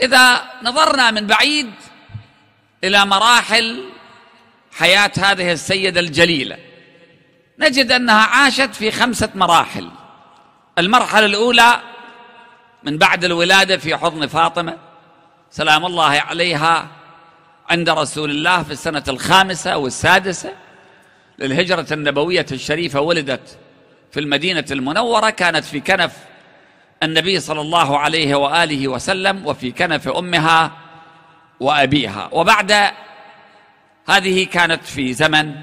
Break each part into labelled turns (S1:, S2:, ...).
S1: اذا نظرنا من بعيد الى مراحل حياه هذه السيده الجليله نجد انها عاشت في خمسه مراحل المرحله الاولى من بعد الولاده في حضن فاطمه سلام الله عليها عند رسول الله في السنه الخامسه والسادسه للهجره النبويه الشريفه ولدت في المدينه المنوره كانت في كنف النبي صلى الله عليه وآله وسلم وفي كنف أمها وأبيها وبعد هذه كانت في زمن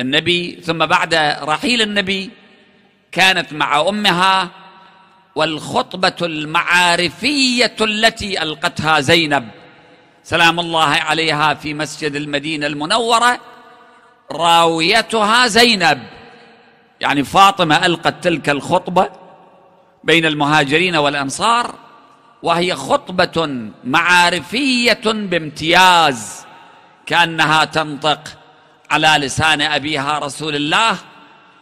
S1: النبي ثم بعد رحيل النبي كانت مع أمها والخطبة المعارفية التي ألقتها زينب سلام الله عليها في مسجد المدينة المنورة راويتها زينب يعني فاطمة ألقت تلك الخطبة بين المهاجرين والانصار وهي خطبه معارفيه بامتياز كانها تنطق على لسان ابيها رسول الله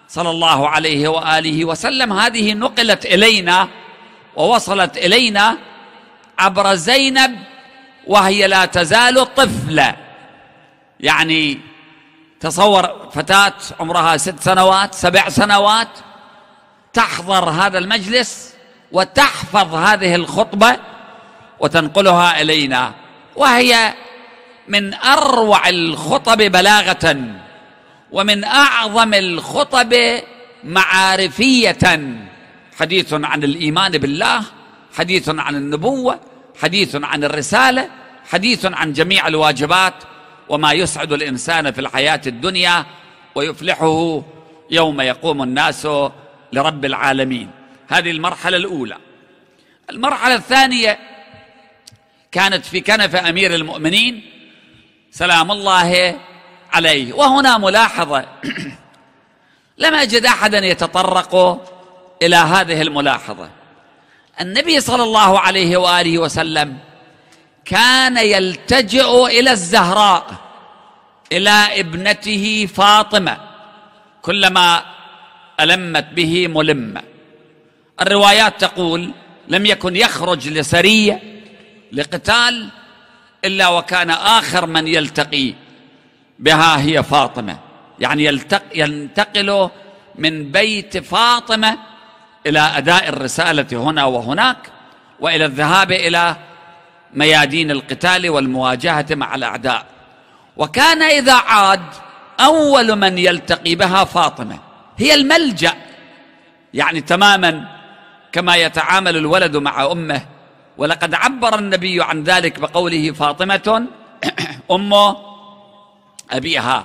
S1: صلى الله عليه واله وسلم هذه نقلت الينا ووصلت الينا عبر زينب وهي لا تزال طفله يعني تصور فتاه عمرها ست سنوات سبع سنوات تحضر هذا المجلس وتحفظ هذه الخطبه وتنقلها الينا وهي من اروع الخطب بلاغه ومن اعظم الخطب معارفيه حديث عن الايمان بالله حديث عن النبوه حديث عن الرساله حديث عن جميع الواجبات وما يسعد الانسان في الحياه الدنيا ويفلحه يوم يقوم الناس لرب العالمين هذه المرحله الاولى المرحله الثانيه كانت في كنف امير المؤمنين سلام الله عليه وهنا ملاحظه لم اجد احدا يتطرق الى هذه الملاحظه النبي صلى الله عليه واله وسلم كان يلتجئ الى الزهراء الى ابنته فاطمه كلما ألمت به ملمة الروايات تقول لم يكن يخرج لسرية لقتال إلا وكان آخر من يلتقي بها هي فاطمة يعني يلتق ينتقل من بيت فاطمة إلى أداء الرسالة هنا وهناك وإلى الذهاب إلى ميادين القتال والمواجهة مع الأعداء وكان إذا عاد أول من يلتقي بها فاطمة هي الملجأ يعني تماما كما يتعامل الولد مع أمه ولقد عبر النبي عن ذلك بقوله فاطمة أم أبيها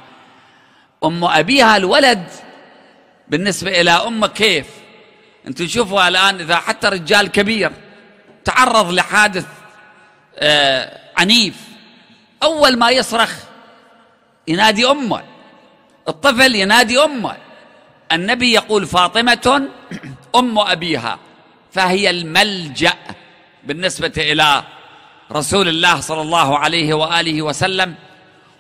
S1: أم أبيها الولد بالنسبة إلى أمه كيف أنتم تشوفوا الآن إذا حتى رجال كبير تعرض لحادث آه عنيف أول ما يصرخ ينادي أمه الطفل ينادي أمه النبي يقول فاطمة أم أبيها فهي الملجأ بالنسبة إلى رسول الله صلى الله عليه وآله وسلم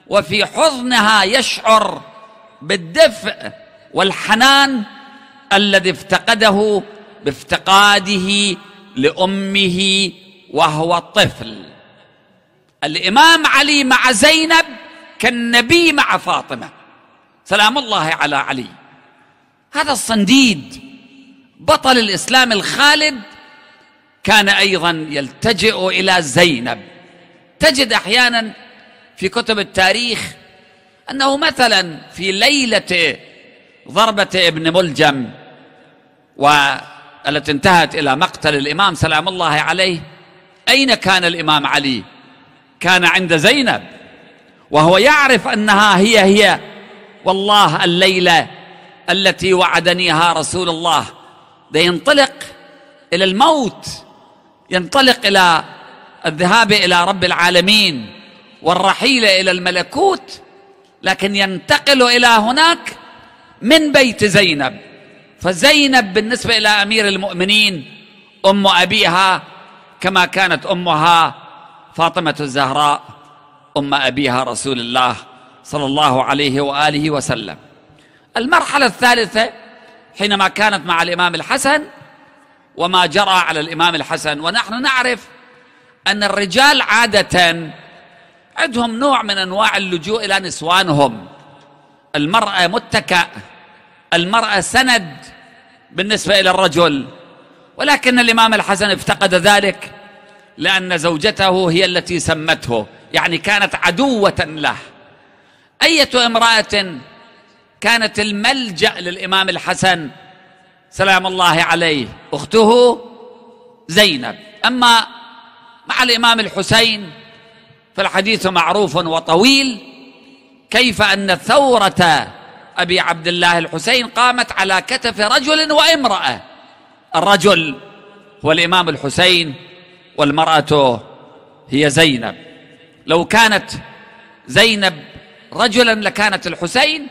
S1: وفي حضنها يشعر بالدفء والحنان الذي افتقده بافتقاده لأمه وهو الطفل الإمام علي مع زينب كالنبي مع فاطمة سلام الله على علي هذا الصنديد بطل الإسلام الخالد كان أيضا يلتجئ إلى زينب تجد أحيانا في كتب التاريخ أنه مثلا في ليلة ضربة ابن ملجم والتي انتهت إلى مقتل الإمام سلام الله عليه أين كان الإمام علي كان عند زينب وهو يعرف أنها هي هي والله الليلة التي وعدنيها رسول الله ده ينطلق إلى الموت ينطلق إلى الذهاب إلى رب العالمين والرحيل إلى الملكوت لكن ينتقل إلى هناك من بيت زينب فزينب بالنسبة إلى أمير المؤمنين أم أبيها كما كانت أمها فاطمة الزهراء أم أبيها رسول الله صلى الله عليه وآله وسلم المرحلة الثالثة حينما كانت مع الإمام الحسن وما جرى على الإمام الحسن ونحن نعرف أن الرجال عادة عندهم نوع من أنواع اللجوء إلى نسوانهم المرأة متكأ المرأة سند بالنسبة إلى الرجل ولكن الإمام الحسن افتقد ذلك لأن زوجته هي التي سمته يعني كانت عدوة له أية امرأة كانت الملجأ للإمام الحسن سلام الله عليه أخته زينب أما مع الإمام الحسين فالحديث معروف وطويل كيف أن ثورة أبي عبد الله الحسين قامت على كتف رجل وامرأة الرجل هو الإمام الحسين والمرأة هي زينب لو كانت زينب رجلا لكانت الحسين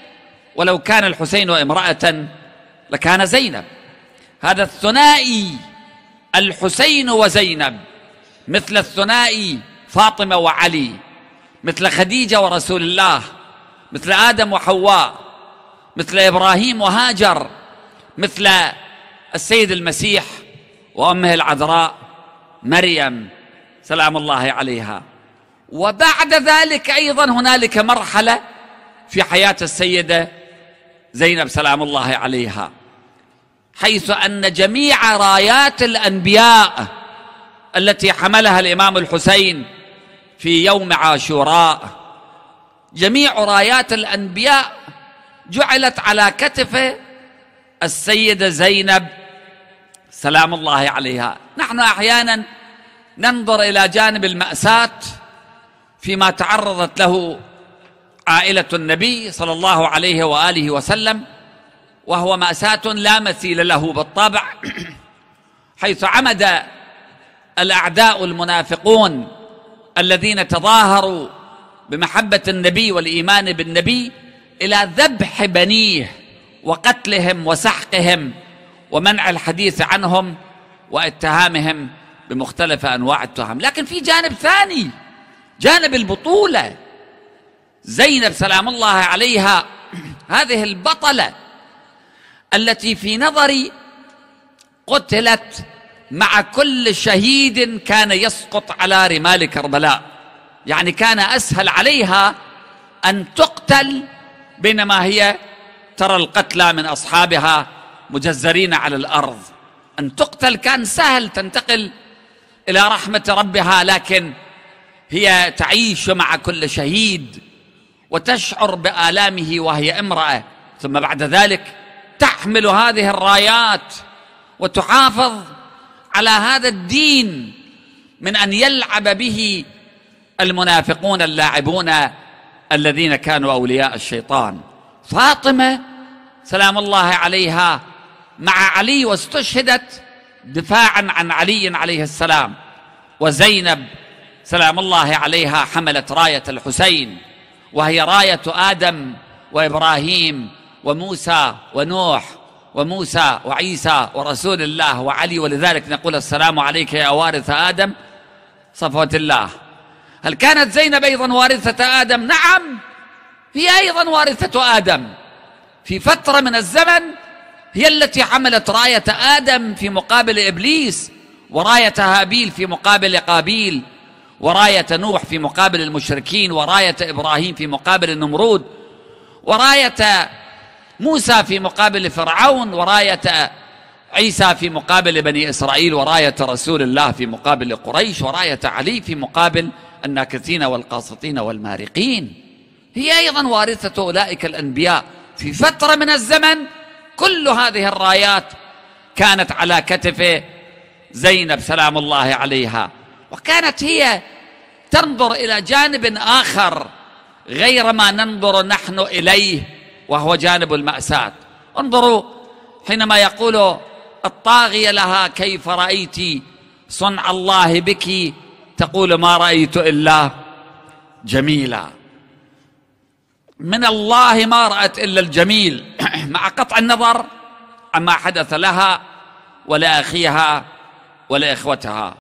S1: ولو كان الحسين امرأة لكان زينب هذا الثنائي الحسين وزينب مثل الثنائي فاطمة وعلي مثل خديجة ورسول الله مثل آدم وحواء مثل إبراهيم وهاجر مثل السيد المسيح وأمه العذراء مريم سلام الله عليها وبعد ذلك أيضا هنالك مرحلة في حياة السيدة زينب سلام الله عليها حيث ان جميع رايات الانبياء التي حملها الامام الحسين في يوم عاشوراء جميع رايات الانبياء جعلت على كتف السيده زينب سلام الله عليها نحن احيانا ننظر الى جانب الماساه فيما تعرضت له عائلة النبي صلى الله عليه وآله وسلم وهو مأساة لا مثيل له بالطبع حيث عمد الأعداء المنافقون الذين تظاهروا بمحبة النبي والإيمان بالنبي إلى ذبح بنيه وقتلهم وسحقهم ومنع الحديث عنهم واتهامهم بمختلف أنواع التهم لكن في جانب ثاني جانب البطولة زينب سلام الله عليها هذه البطله التي في نظري قتلت مع كل شهيد كان يسقط على رمال كربلاء يعني كان اسهل عليها ان تقتل بينما هي ترى القتلى من اصحابها مجزرين على الارض ان تقتل كان سهل تنتقل الى رحمه ربها لكن هي تعيش مع كل شهيد وتشعر بالامه وهي امراه ثم بعد ذلك تحمل هذه الرايات وتحافظ على هذا الدين من ان يلعب به المنافقون اللاعبون الذين كانوا اولياء الشيطان فاطمه سلام الله عليها مع علي واستشهدت دفاعا عن علي عليه السلام وزينب سلام الله عليها حملت رايه الحسين وهي رايه ادم وابراهيم وموسى ونوح وموسى وعيسى ورسول الله وعلي ولذلك نقول السلام عليك يا وارث ادم صفوه الله هل كانت زينب ايضا وارثه ادم نعم هي ايضا وارثه ادم في فتره من الزمن هي التي حملت رايه ادم في مقابل ابليس ورايه هابيل في مقابل قابيل وراية نوح في مقابل المشركين وراية إبراهيم في مقابل النمرود وراية موسى في مقابل فرعون وراية عيسى في مقابل بني إسرائيل وراية رسول الله في مقابل قريش وراية علي في مقابل الناكثين والقاسطين والمارقين هي أيضا وارثة أولئك الأنبياء في فترة من الزمن كل هذه الرايات كانت على كتف زينب سلام الله عليها وكانت هي تنظر الى جانب اخر غير ما ننظر نحن اليه وهو جانب الماساه انظروا حينما يقول الطاغيه لها كيف رايت صنع الله بك تقول ما رايت الا جميلا من الله ما رات الا الجميل مع قطع النظر عما حدث لها ولاخيها ولاخوتها